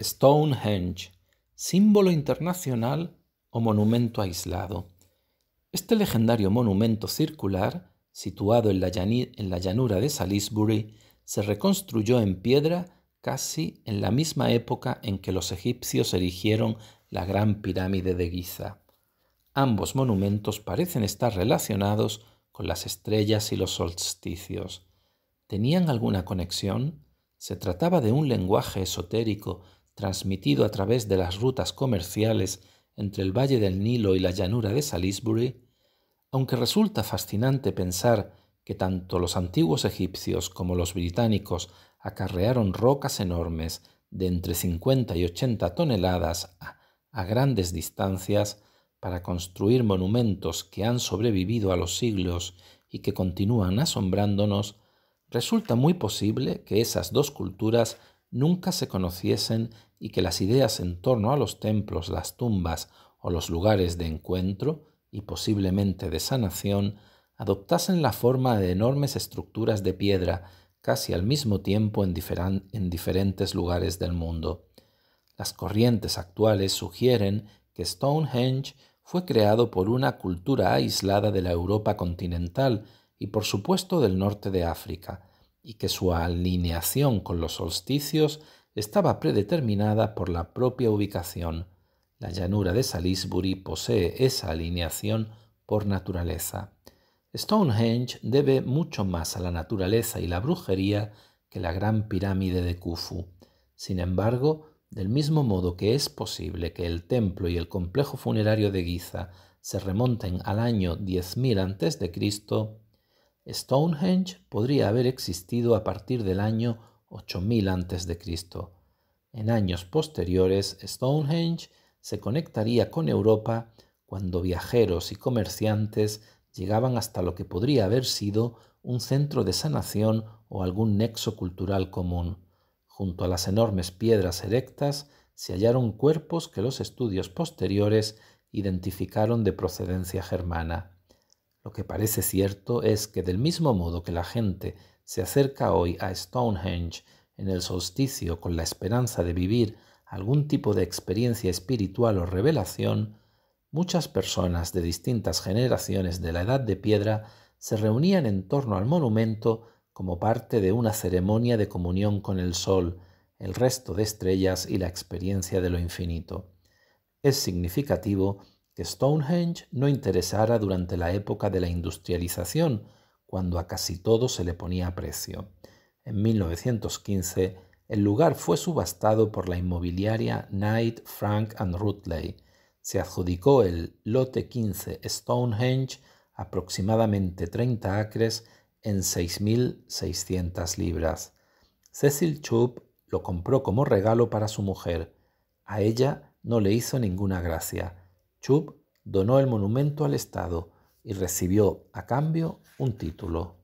Stonehenge, símbolo internacional o monumento aislado. Este legendario monumento circular, situado en la, llanura de Salisbury, se reconstruyó en piedra casi en la misma época en que los egipcios erigieron la Gran Pirámide de Giza. Ambos monumentos parecen estar relacionados con las estrellas y los solsticios. ¿Tenían alguna conexión? ¿Se trataba de un lenguaje esotérico transmitido a través de las rutas comerciales entre el Valle del Nilo y la llanura de Salisbury, aunque resulta fascinante pensar que tanto los antiguos egipcios como los británicos acarrearon rocas enormes de entre 50 y 80 toneladas a, grandes distancias para construir monumentos que han sobrevivido a los siglos y que continúan asombrándonos, resulta muy posible que esas dos culturas nunca se conociesen y que las ideas en torno a los templos, las tumbas o los lugares de encuentro y posiblemente de sanación adoptasen la forma de enormes estructuras de piedra casi al mismo tiempo en, diferentes lugares del mundo. Las corrientes actuales sugieren que Stonehenge fue creado por una cultura aislada de la Europa continental y por supuesto del norte de África, y que su alineación con los solsticios estaba predeterminada por la propia ubicación. La llanura de Salisbury posee esa alineación por naturaleza. Stonehenge debe mucho más a la naturaleza y la brujería que la gran pirámide de Khufu. Sin embargo, del mismo modo que es posible que el templo y el complejo funerario de Giza se remonten al año 10.000 Cristo. Stonehenge podría haber existido a partir del año 8000 a.C. En años posteriores, Stonehenge se conectaría con Europa cuando viajeros y comerciantes llegaban hasta lo que podría haber sido un centro de sanación o algún nexo cultural común. Junto a las enormes piedras erectas se hallaron cuerpos que los estudios posteriores identificaron de procedencia germana. Lo que parece cierto es que del mismo modo que la gente se acerca hoy a Stonehenge en el solsticio con la esperanza de vivir algún tipo de experiencia espiritual o revelación, muchas personas de distintas generaciones de la Edad de Piedra se reunían en torno al monumento como parte de una ceremonia de comunión con el Sol, el resto de estrellas y la experiencia de lo infinito. Es significativo Stonehenge no interesara durante la época de la industrialización, cuando a casi todo se le ponía precio. En 1915, el lugar fue subastado por la inmobiliaria Knight, Frank and Rutley. Se adjudicó el lote 15 Stonehenge, aproximadamente 30 acres, en 6.600 libras. Cecil Chubb lo compró como regalo para su mujer. A ella no le hizo ninguna gracia Chubb donó el monumento al Estado y recibió a cambio un título.